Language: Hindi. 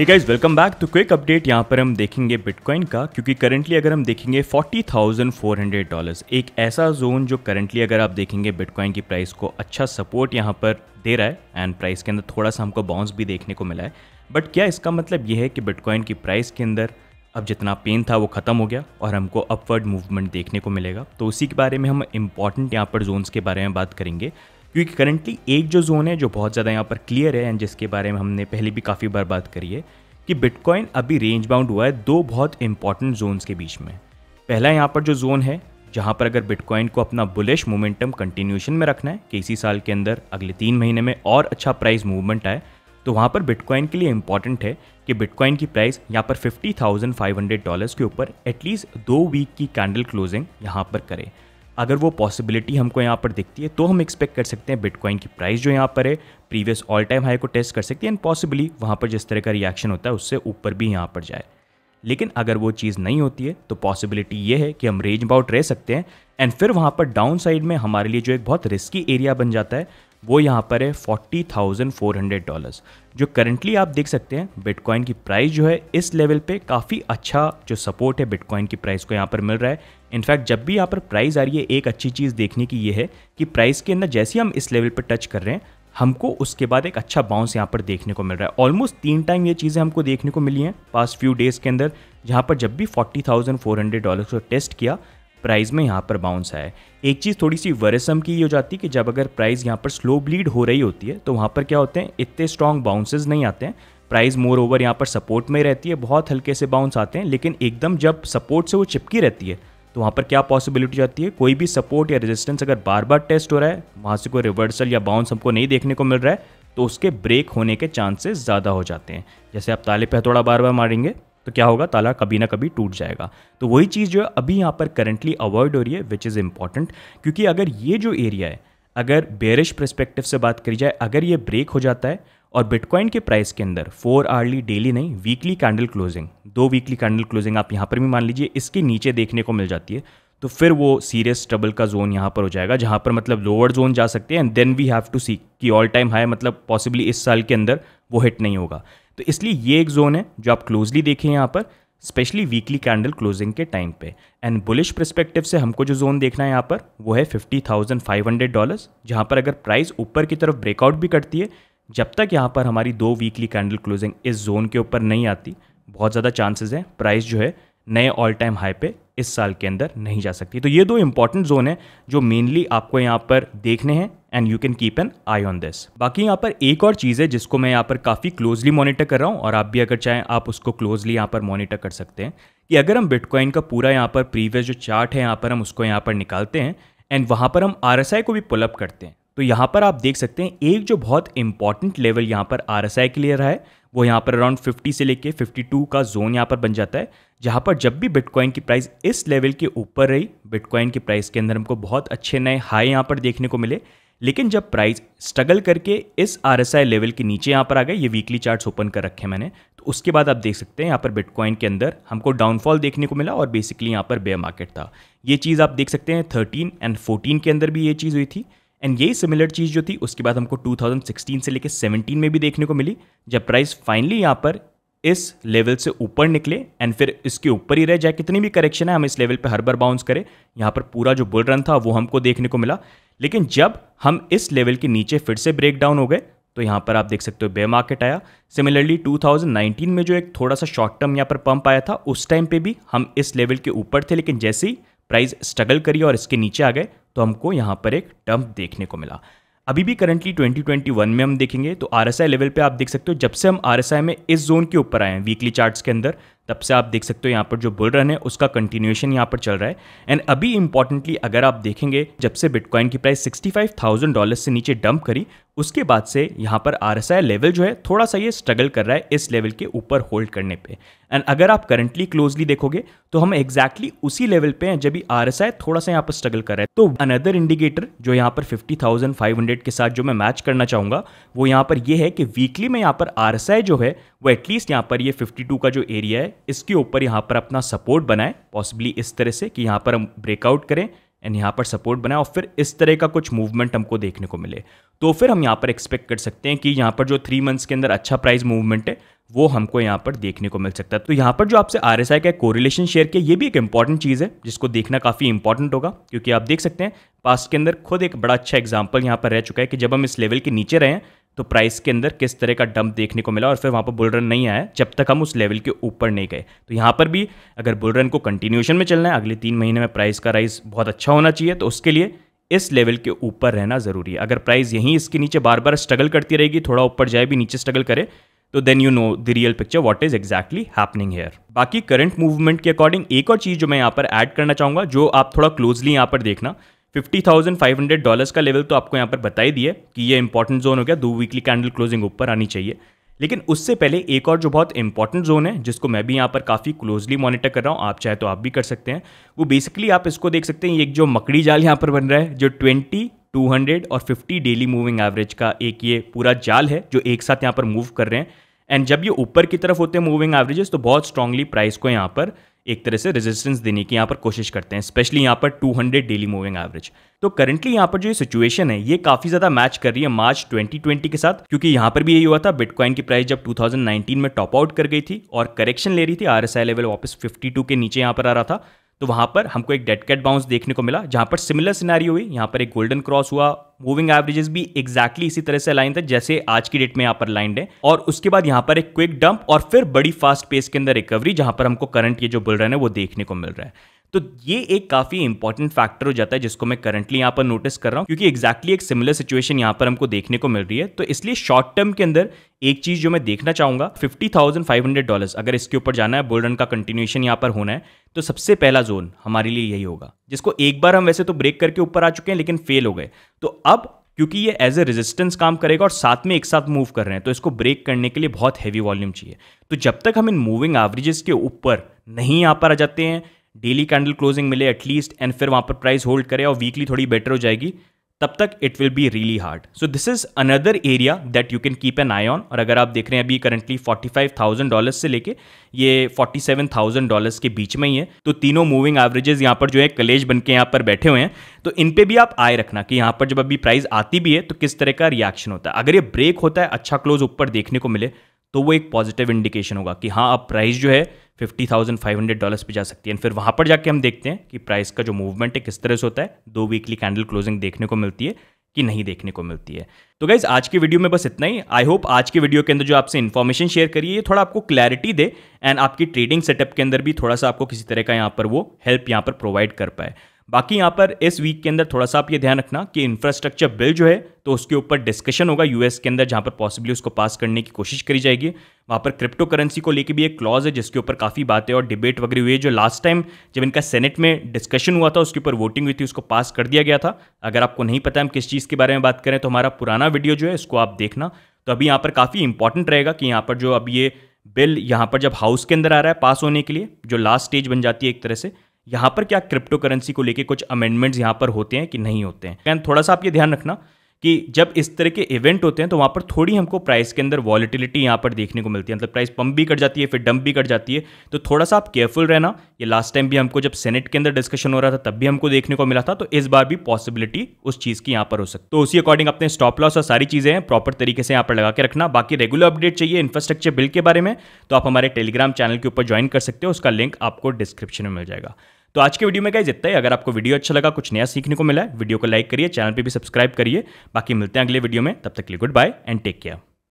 ये गाइज वेलकम बैक तो क्विक अपडेट यहाँ पर हम देखेंगे बिटकॉइन का क्योंकि करंटली अगर हम देखेंगे 40,400 डॉलर्स एक ऐसा जोन जो करंटली अगर आप देखेंगे बिटकॉइन की प्राइस को अच्छा सपोर्ट यहाँ पर दे रहा है एंड प्राइस के अंदर थोड़ा सा हमको बाउंस भी देखने को मिला है बट क्या इसका मतलब यह है कि बिटकॉइन की प्राइस के अंदर अब जितना पेन था वो ख़त्म हो गया और हमको अपवर्ड मूवमेंट देखने को मिलेगा तो उसी के बारे में हम इंपॉर्टेंट यहाँ पर जोन्स के बारे में बात करेंगे क्योंकि करंटली एक जो जोन है जो बहुत ज़्यादा यहाँ पर क्लियर है एंड जिसके बारे में हमने पहले भी काफ़ी बार बात करी है कि बिटकॉइन अभी रेंज बाउंड हुआ है दो बहुत इंपॉर्टेंट जोन्स के बीच में पहला यहाँ पर जो जोन है जहाँ पर अगर बिटकॉइन को अपना बुलिश मोमेंटम कंटिन्यूशन में रखना है कि इसी साल के अंदर अगले तीन महीने में और अच्छा प्राइस मूवमेंट आए तो वहाँ पर बिटकॉइन के लिए इंपॉर्टेंट है कि बिटकॉइन की प्राइस यहाँ पर हंड्रेड डॉलर्स के ऊपर एटलीस्ट दो वीक की कैंडल क्लोजिंग यहाँ पर करें अगर वो पॉसिबिलिटी हमको यहाँ पर दिखती है तो हम एक्सपेक्ट कर सकते हैं बिटकॉइन की प्राइस जो यहाँ पर है प्रीवियस ऑल टाइम हाई को टेस्ट कर सकती है एंड पॉसिबली वहाँ पर जिस तरह का रिएक्शन होता है उससे ऊपर भी यहाँ पर जाए लेकिन अगर वो चीज़ नहीं होती है तो पॉसिबिलिटी ये है कि हम रेंज बाउट रह सकते हैं एंड फिर वहाँ पर डाउन साइड में हमारे लिए जो एक बहुत रिस्की एरिया बन जाता है वो यहाँ पर है forty thousand four hundred dollars जो करंटली आप देख सकते हैं बिटकॉइन की प्राइस जो है इस लेवल पे काफ़ी अच्छा जो सपोर्ट है बिटकॉइन की प्राइस को यहाँ पर मिल रहा है इनफैक्ट जब भी यहाँ पर प्राइस आ रही है एक अच्छी चीज़ देखने की ये है कि प्राइस के अंदर जैसे हम इस लेवल पर टच कर रहे हैं हमको उसके बाद एक अच्छा बाउंस यहाँ पर देखने को मिल रहा है ऑलमोस्ट तीन टाइम ये चीज़ें हमको देखने को मिली हैं पास्ट फ्यू डेज़ के अंदर जहाँ पर जब भी forty thousand four hundred dollar को टेस्ट किया प्राइस में यहाँ पर बाउंस आए एक चीज़ थोड़ी सी वरसम की ये हो जाती है कि जब अगर प्राइस यहाँ पर स्लो ब्लीड हो रही होती है तो वहाँ पर क्या होते हैं इतने स्ट्रॉन्ग बाउंसेज नहीं आते हैं प्राइस मोर ओवर यहाँ पर सपोर्ट में रहती है बहुत हल्के से बाउंस आते हैं लेकिन एकदम जब सपोर्ट से वो चिपकी रहती है तो वहाँ पर क्या पॉसिबिलिटी जाती है कोई भी सपोर्ट या रेजिस्टेंस अगर बार बार टेस्ट हो रहा है वहाँ से कोई रिवर्सल या बाउंस हमको नहीं देखने को मिल रहा है तो उसके ब्रेक होने के चांसेस ज़्यादा हो जाते हैं जैसे आप ताले पे हथौड़ा बार बार मारेंगे तो क्या होगा ताला कभी ना कभी टूट जाएगा तो वही चीज़ जो है अभी यहाँ पर करंटली अवॉइड हो रही है विच इज़ इंपॉर्टेंट क्योंकि अगर ये जो एरिया है अगर बेरिश परस्पेक्टिव से बात करी जाए अगर ये ब्रेक हो जाता है और बिटकॉइन के प्राइस के अंदर फोर आर्ली डेली नहीं वीकली कैंडल क्लोजिंग दो वीकली कैंडल क्लोजिंग आप यहाँ पर भी मान लीजिए इसके नीचे देखने को मिल जाती है तो फिर वो सीरियस ट्रबल का जोन यहाँ पर हो जाएगा जहाँ पर मतलब लोअर जोन जा सकते हैं and then we have to see कि ऑल टाइम हाई मतलब पॉसिबली इस साल के अंदर वो हिट नहीं होगा तो इसलिए ये एक जोन है जो आप क्लोजली देखें यहाँ पर स्पेशली वीकली कैंडल क्लोजिंग के टाइम पे एंड बुलिश परस्पेक्टिव से हमको जो जोन देखना है यहाँ पर वो है fifty thousand five hundred dollars जहाँ पर अगर प्राइस ऊपर की तरफ ब्रेकआउट भी करती है जब तक यहाँ पर हमारी दो वीकली कैंडल क्लोजिंग इस जोन के ऊपर नहीं आती बहुत ज़्यादा चांसेस हैं प्राइस जो है नए ऑल टाइम हाई पे इस साल के अंदर नहीं जा सकती तो ये दो इंपॉर्टेंट जोन है जो मेनली आपको यहाँ पर देखने हैं and you can keep an eye on this बाकी यहाँ पर एक और चीज़ है जिसको मैं यहाँ पर काफ़ी क्लोजली मॉनिटर कर रहा हूँ और आप भी अगर चाहें आप उसको क्लोजली यहाँ पर मॉनिटर कर सकते हैं कि अगर हम बिटकॉइन का पूरा यहाँ पर प्रीवियस जो चार्ट है यहाँ पर हम उसको यहाँ पर निकालते हैं एंड वहाँ पर हम आर को भी पुलअप करते हैं तो यहाँ पर आप देख सकते हैं एक जो बहुत इंपॉर्टेंट लेवल यहाँ पर आर के लिए रहा है वो यहाँ पर अराउंड 50 से लेके 52 का जोन यहाँ पर बन जाता है जहाँ पर जब भी बिटकॉइन की प्राइस इस लेवल के ऊपर रही बिटकॉइन की प्राइस के अंदर हमको बहुत अच्छे नए हाई यहाँ पर देखने को मिले लेकिन जब प्राइस स्ट्रगल करके इस आर लेवल के नीचे यहाँ पर आ गए ये वीकली चार्ट्स ओपन कर रखे मैंने तो उसके बाद आप देख सकते हैं यहाँ पर बिटकॉइन के अंदर हमको डाउनफॉल देखने को मिला और बेसिकली यहाँ पर बेयर मार्केट था ये चीज़ आप देख सकते हैं थर्टीन एंड फोर्टीन के अंदर भी ये चीज़ हुई थी एंड यही सिमिलर चीज़ जो थी उसके बाद हमको 2016 से लेकर 17 में भी देखने को मिली जब प्राइस फाइनली यहाँ पर इस लेवल से ऊपर निकले एंड फिर इसके ऊपर ही रह जाए कितनी भी करेक्शन है हम इस लेवल पे हर बार बाउंस करें यहाँ पर पूरा जो बुल रन था वो हमको देखने को मिला लेकिन जब हम इस लेवल के नीचे फिर से ब्रेक डाउन हो गए तो यहाँ पर आप देख सकते हो बे मार्केट आया सिमिलरली 2019 में जो एक थोड़ा सा शॉर्ट टर्म यहाँ पर पंप आया था उस टाइम पर भी हम इस लेवल के ऊपर थे लेकिन जैसे ही प्राइस स्ट्रगल करी और इसके नीचे आ गए तो हमको यहाँ पर एक टर्म देखने को मिला अभी भी करंटली 2021 में हम देखेंगे तो आर लेवल पे आप देख सकते हो जब से हम आर में इस जोन के ऊपर आए हैं वीकली चार्ट्स के अंदर तब से आप देख सकते हो यहाँ पर जो बुल रन है उसका कंटिन्यूएशन यहाँ पर चल रहा है एंड अभी इंपॉर्टेंटली अगर आप देखेंगे जब से बिटकॉइन की प्राइस 65,000 डॉलर से नीचे डंप करी उसके बाद से यहाँ पर आर लेवल जो है थोड़ा सा ये स्ट्रगल कर रहा है इस लेवल के ऊपर होल्ड करने पे एंड अगर आप करंटली क्लोजली देखोगे तो हम एग्जैक्टली exactly उसी लेवल पे हैं जब भी आर थोड़ा सा यहाँ पर स्ट्रगल कर रहा है तो अनदर इंडिकेटर जो यहाँ पर 50,500 के साथ जो मैं मैच करना चाहूँगा वो यहाँ पर ये यह है कि वीकली में यहाँ पर आर जो है वो एटलीस्ट यहाँ पर ये 52 का जो एरिया है इसके ऊपर यहाँ पर अपना सपोर्ट बनाए पॉसिबली इस तरह से कि यहाँ पर हम ब्रेकआउट करें एंड यहाँ पर सपोर्ट बनाए और फिर इस तरह का कुछ मूवमेंट हमको देखने को मिले तो फिर हम यहाँ पर एक्सपेक्ट कर सकते हैं कि यहाँ पर जो थ्री मंथ्स के अंदर अच्छा प्राइस मूवमेंट है वो हमको यहाँ पर देखने को मिल सकता है तो यहाँ पर जो आपसे आर एस आई का कोरिलेशन शेयर किया ये भी एक इंपॉर्टेंट चीज़ है जिसको देखना काफ़ी इंपॉर्टेंट होगा क्योंकि आप देख सकते हैं पास्ट के अंदर खुद एक बड़ा अच्छा एग्जाम्पल यहाँ पर रह चुका है कि जब हम इस लेवल के नीचे रहें तो प्राइस के अंदर किस तरह का डंप देखने को मिला और फिर वहां पर बुल रन नहीं आया जब तक हम उस लेवल के ऊपर नहीं गए तो यहां पर भी अगर बुलरन को कंटिन्यूशन में चलना है अगले तीन महीने में प्राइस का राइस बहुत अच्छा होना चाहिए तो उसके लिए इस लेवल के ऊपर रहना ज़रूरी है अगर प्राइस यहीं इसके नीचे बार बार स्ट्रगल करती रहेगी थोड़ा ऊपर जाए भी नीचे स्ट्रगल करे तो then you know the real picture what is exactly happening here बाकी करंट मूवमेंट के अकॉर्डिंग एक और चीज़ जो मैं यहाँ पर ऐड करना चाहूंगा जो आप थोड़ा क्लोजली यहाँ पर देखना fifty thousand five hundred dollars का लेवल तो आपको यहाँ पर बताई दिए दिया कि ये इंपॉर्टेंट जोन हो गया दो वीकली कैंडल क्लोजिंग ऊपर आनी चाहिए लेकिन उससे पहले एक और जो बहुत इंपॉर्टेंट जोन है जिसको मैं भी यहाँ पर काफ़ी क्लोजली मॉनिटर कर रहा हूँ आप चाहे तो आप भी कर सकते हैं वो बेसिकली आप इसको देख सकते हैं ये एक जो मकड़ी जाल यहाँ पर बन रहा है जो ट्वेंटी 200 और 50 डेली मूविंग एवरेज का एक ये पूरा जाल है जो एक साथ यहाँ पर मूव कर रहे हैं एंड जब ये ऊपर की तरफ होते हैं मूविंग एवरेजेस तो बहुत स्ट्रांगली प्राइस को यहाँ पर एक तरह से रेजिस्टेंस देने की यहाँ पर कोशिश करते हैं स्पेशली यहाँ पर 200 डेली मूविंग एवरेज तो करंटली यहाँ पर जो ये सिचुएशन है ये काफी ज्यादा मैच कर रही है मार्च 2020 के साथ क्योंकि यहाँ पर भी यही हुआ था बिटकॉइन की प्राइस जब 2019 में टॉप आउट कर गई थी और करेक्शन ले रही थी आर लेवल वापस फिफ्टी के नीचे यहाँ पर आ रहा था तो वहां पर हमको एक डेड कैट बाउंस देखने को मिला जहां पर सिमिलर सिनारी हुई यहां पर एक गोल्डन क्रॉस हुआ मूविंग एवरेजेस भी एक्जैक्टली exactly इसी तरह से अलाइन था जैसे आज की डेट में यहाँ पर लाइन है और उसके बाद यहाँ पर एक क्विक डंप और फिर बड़ी फास्ट पेस के अंदर रिकवरी जहां पर हमको करंट ये जो बुल रहे है वो देखने को मिल रहा है तो ये एक काफी इंपॉर्टेंट फैक्टर हो जाता है जिसको मैं करंटली यहां पर नोटिस कर रहा हूं क्योंकि एक्जैक्टली exactly एक सिमिलर सिचुएशन यहां पर हमको देखने को मिल रही है तो इसलिए शॉर्ट टर्म के अंदर एक चीज जो मैं देखना चाहूंगा fifty thousand five hundred dollar अगर इसके ऊपर जाना है बुल रन का कंटिन्यूशन यहां पर होना है तो सबसे पहला जोन हमारे लिए यही होगा जिसको एक बार हम वैसे तो ब्रेक करके ऊपर आ चुके हैं लेकिन फेल हो गए तो अब क्योंकि ये एज ए रेजिस्टेंस काम करेगा और साथ में एक साथ मूव कर रहे हैं तो इसको ब्रेक करने के लिए बहुत हैवी वॉल्यूम चाहिए तो जब तक हम इन मूविंग एवरेजेस के ऊपर नहीं यहाँ पर आ जाते हैं डेली कैंडल क्लोजिंग मिले एटलीस्ट एंड फिर वहाँ पर प्राइस होल्ड करे और वीकली थोड़ी बेटर हो जाएगी तब तक it will be really hard so this is another area that you can keep an eye on और अगर आप देख रहे हैं अभी currently forty five thousand dollars से लेके ये फोर्टी सेवन थाउजेंड डॉलर्स के बीच में ही है तो तीनों मूविंग एवरेजेस यहाँ पर जो है कलेज बन के यहाँ पर बैठे हुए हैं तो इन पर भी आप आए रखना कि यहाँ पर जब अभी प्राइस आती भी है तो किस तरह का रिएक्शन होता है अगर ये ब्रेक होता है अच्छा क्लोज ऊपर देखने को मिले तो वो एक पॉजिटिव इंडिकेशन होगा कि हाँ अब प्राइस जो है fifty thousand five hundred dollars पर जा सकती है फिर वहाँ पर जाके हम देखते हैं कि प्राइस का जो मूवमेंट है किस तरह से होता है दो वीकली कैंडल क्लोजिंग देखने को मिलती है कि नहीं देखने को मिलती है तो गाइज आज की वीडियो में बस इतना ही आई होप आज की वीडियो के अंदर जो आपसे इन्फॉर्मेशन शेयर करिए ये थोड़ा आपको क्लैरिटी दे एंड आपकी ट्रेडिंग सेटअप के अंदर भी थोड़ा सा आपको किसी तरह का यहाँ पर वो हेल्प यहाँ पर प्रोवाइड कर पाए बाकी यहाँ पर इस वीक के अंदर थोड़ा सा आप ये ध्यान रखना कि इंफ्रास्ट्रक्चर बिल जो है तो उसके ऊपर डिस्कशन होगा यूएस के अंदर जहाँ पर पॉसिबली उसको पास करने की कोशिश करी जाएगी वहाँ पर क्रिप्टो करेंसी को लेकर भी एक क्लॉज है जिसके ऊपर काफ़ी बातें और डिबेट वगैरह हुई है जो लास्ट टाइम जब इनका सेनेट में डिस्कशन हुआ था उसके ऊपर वोटिंग हुई थी उसको पास कर दिया गया था अगर आपको नहीं पता हम किस चीज़ के बारे में बात करें तो हमारा पुराना वीडियो जो है इसको आप देखना तो अभी यहाँ पर काफ़ी इंपॉर्टेंट रहेगा कि यहाँ पर जो अब ये बिल यहाँ पर जब हाउस के अंदर आ रहा है पास होने के लिए जो लास्ट स्टेज बन जाती है एक तरह से यहां पर क्या क्रिप्टो करेंसी को लेकर कुछ अमेंडमेंट्स यहां पर होते हैं कि नहीं होते हैं थोड़ा सा आप ये ध्यान रखना कि जब इस तरह के इवेंट होते हैं तो वहाँ पर थोड़ी हमको प्राइस के अंदर वॉलिटिलिटी यहाँ पर देखने को मिलती है मतलब प्राइस पंप भी कट जाती है फिर डंप भी कट जाती है तो थोड़ा सा आप केयरफुल रहना ये लास्ट टाइम भी हमको जब सेनेट के अंदर डिस्कशन हो रहा था तब भी हमको देखने को मिला था तो इस बार भी पॉसिबिलिटी उस चीज़ की यहाँ पर हो सकती तो उसी अकॉर्डिंग अपने स्टॉप लॉस और सारी चीज़ें हैं प्रॉपर तरीके से यहाँ पर लगा के रखना बाकी रेगुलर अपडेट चाहिए इंफ्रास्ट्रक्चर बिल के बारे में तो आप हमारे टेलीग्राम चैनल के ऊपर ज्वाइन कर सकते हो उसका लिंक आपको डिस्क्रिप्शन में मिल जाएगा तो आज के वीडियो में गाइज जितना ही अगर आपको वीडियो अच्छा लगा कुछ नया सीखने को मिला है वीडियो को लाइक करिए चैनल पर भी सब्सक्राइब करिए बाकी मिलते हैं अगले वीडियो में तब तक के लिए goodbye and take care